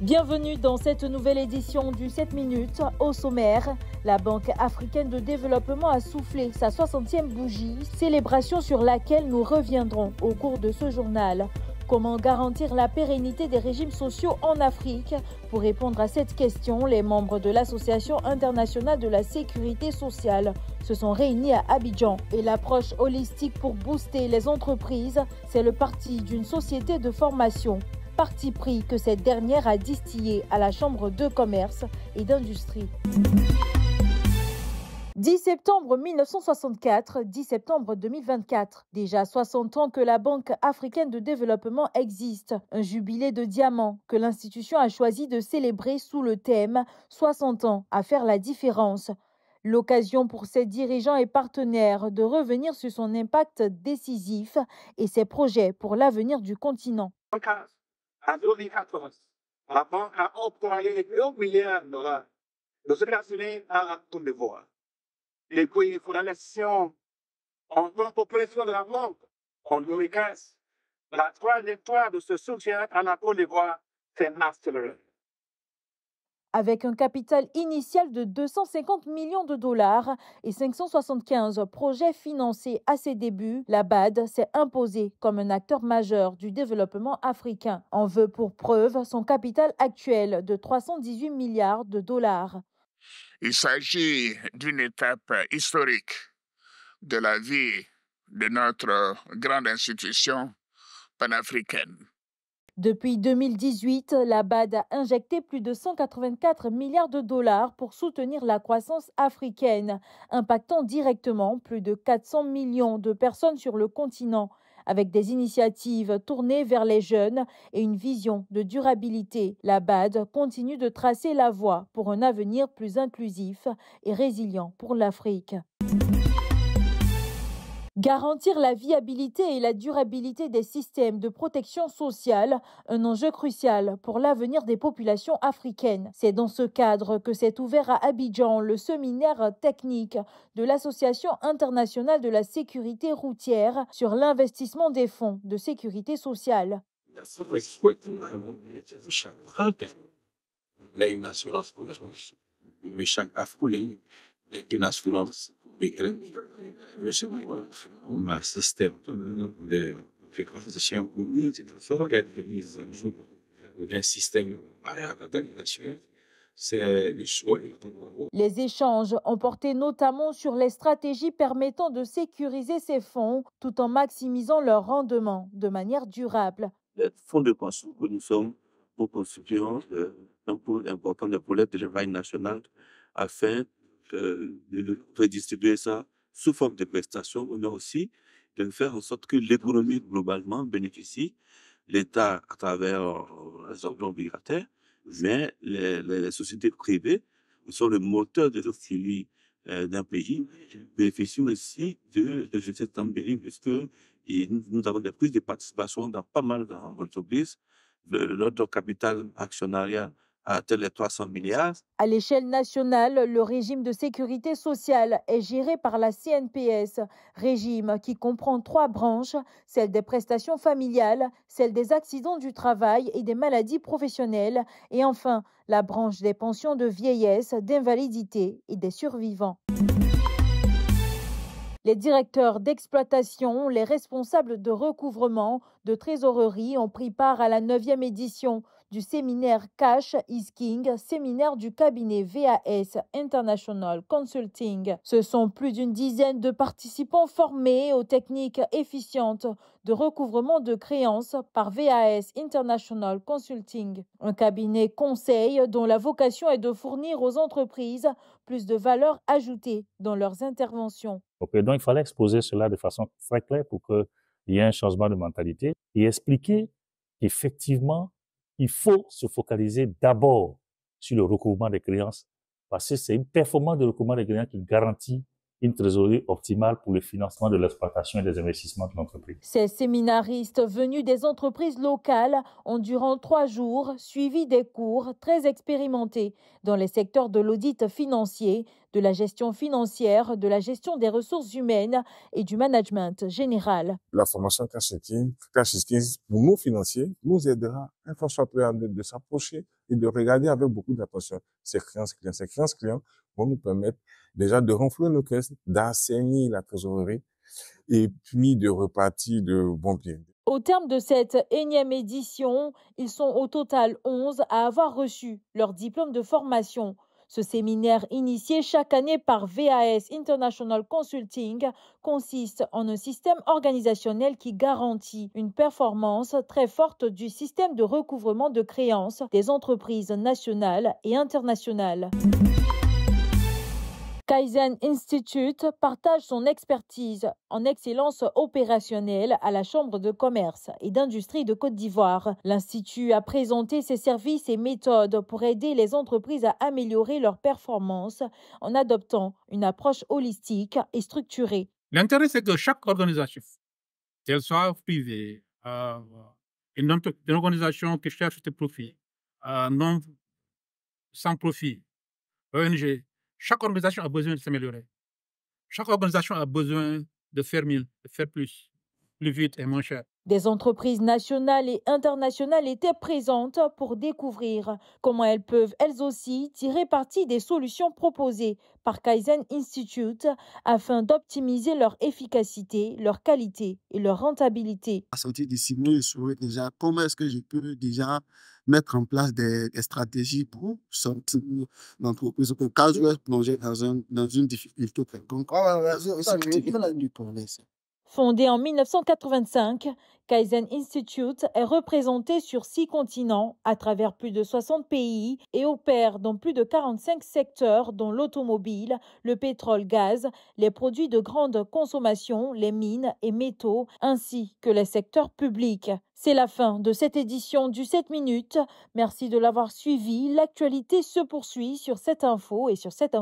Bienvenue dans cette nouvelle édition du 7 minutes. Au sommaire, la Banque africaine de développement a soufflé sa 60e bougie, célébration sur laquelle nous reviendrons au cours de ce journal. Comment garantir la pérennité des régimes sociaux en Afrique Pour répondre à cette question, les membres de l'Association internationale de la sécurité sociale se sont réunis à Abidjan. Et l'approche holistique pour booster les entreprises, c'est le parti d'une société de formation parti pris que cette dernière a distillé à la Chambre de commerce et d'industrie. 10 septembre 1964, 10 septembre 2024. Déjà 60 ans que la Banque africaine de développement existe. Un jubilé de diamants que l'institution a choisi de célébrer sous le thème 60 ans à faire la différence. L'occasion pour ses dirigeants et partenaires de revenir sur son impact décisif et ses projets pour l'avenir du continent la banque a octroyé 2 d'euros de ce dos Estados à Côte d'Ivoire. Et puis, pour nation, en tant que population de la banque en 2015, la troisième fois de ce soutien à la Côte d'Ivoire s'est avec un capital initial de 250 millions de dollars et 575 projets financés à ses débuts, la BAD s'est imposée comme un acteur majeur du développement africain. En veut pour preuve son capital actuel de 318 milliards de dollars. Il s'agit d'une étape historique de la vie de notre grande institution panafricaine. Depuis 2018, la BAD a injecté plus de 184 milliards de dollars pour soutenir la croissance africaine, impactant directement plus de 400 millions de personnes sur le continent, avec des initiatives tournées vers les jeunes et une vision de durabilité. La BAD continue de tracer la voie pour un avenir plus inclusif et résilient pour l'Afrique. Garantir la viabilité et la durabilité des systèmes de protection sociale, un enjeu crucial pour l'avenir des populations africaines. C'est dans ce cadre que s'est ouvert à Abidjan le séminaire technique de l'Association internationale de la sécurité routière sur l'investissement des fonds de sécurité sociale les échanges ont porté notamment sur les stratégies permettant de sécuriser ces fonds tout en maximisant leur rendement de manière durable. Les fonds de pension que nous sommes pour constituer euh, un pôle important de l'aide de travail nationales, afin euh, de redistribuer ça sous forme de prestations, mais aussi de faire en sorte que l'économie globalement bénéficie, l'État à travers euh, les ordres obligataires, mais les, sociétés privées sont le moteur de l'économie euh, d'un pays, bénéficient aussi de, cette cet puisque nous avons des prises de participation dans pas mal d'entreprises, de, notre capital actionnariat à l'échelle nationale, le régime de sécurité sociale est géré par la CNPS, régime qui comprend trois branches, celle des prestations familiales, celle des accidents du travail et des maladies professionnelles, et enfin la branche des pensions de vieillesse, d'invalidité et des survivants. Les directeurs d'exploitation, les responsables de recouvrement, de trésorerie ont pris part à la neuvième édition du séminaire Cash is King, séminaire du cabinet VAS International Consulting. Ce sont plus d'une dizaine de participants formés aux techniques efficientes de recouvrement de créances par VAS International Consulting, un cabinet conseil dont la vocation est de fournir aux entreprises plus de valeur ajoutée dans leurs interventions. donc, il fallait exposer cela de façon très claire pour qu'il y ait un changement de mentalité et expliquer effectivement il faut se focaliser d'abord sur le recouvrement des créances parce que c'est une performance de recouvrement des créances qui garantit une trésorerie optimale pour le financement de l'exploitation et des investissements de l'entreprise. Ces séminaristes venus des entreprises locales ont durant trois jours suivi des cours très expérimentés dans les secteurs de l'audit financier, de la gestion financière, de la gestion des ressources humaines et du management général. La formation k pour nos financiers nous aidera, un de s'approcher et de regarder avec beaucoup d'attention ces créances clients. Ces créances clients vont nous permettre déjà de renflouer nos caisses, d'assainir la trésorerie et puis de repartir de bon pied. Au terme de cette énième édition, ils sont au total 11 à avoir reçu leur diplôme de formation. Ce séminaire initié chaque année par VAS International Consulting consiste en un système organisationnel qui garantit une performance très forte du système de recouvrement de créances des entreprises nationales et internationales. Kaizen Institute partage son expertise en excellence opérationnelle à la Chambre de commerce et d'industrie de Côte d'Ivoire. L'Institut a présenté ses services et méthodes pour aider les entreprises à améliorer leurs performances en adoptant une approche holistique et structurée. L'intérêt, c'est que chaque organisation, qu'elle soit privée, euh, une, organisation qui cherche des profits, euh, non sans profit, ONG, chaque organisation a besoin de s'améliorer. Chaque organisation a besoin de faire mieux, de faire plus, plus vite et moins cher. Des entreprises nationales et internationales étaient présentes pour découvrir comment elles peuvent elles aussi tirer parti des solutions proposées par Kaizen Institute afin d'optimiser leur efficacité, leur qualité et leur rentabilité. À sortir des signaux, je déjà comment est-ce que je peux déjà mettre en place des, stratégies pour sortir l'entreprise, pour cas où elle dans, une difficulté quelconque. Fondé en 1985, Kaizen Institute est représenté sur six continents, à travers plus de 60 pays et opère dans plus de 45 secteurs dont l'automobile, le pétrole-gaz, les produits de grande consommation, les mines et métaux, ainsi que les secteurs publics. C'est la fin de cette édition du 7 minutes. Merci de l'avoir suivi. L'actualité se poursuit sur cette info et sur cette